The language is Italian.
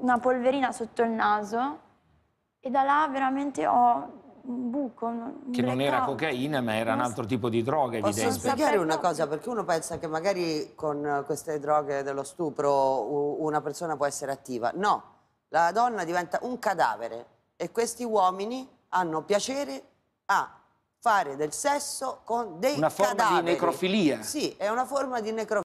una polverina sotto il naso e da là veramente ho un buco. Un che non era cocaina, ma era un altro tipo di droga, evidentemente. Posso spiegare una cosa? Perché uno pensa che magari con queste droghe dello stupro una persona può essere attiva. No, la donna diventa un cadavere e questi uomini hanno piacere a fare del sesso con dei cadaveri. Una forma di necrofilia. Sì, è una forma di necrofilia.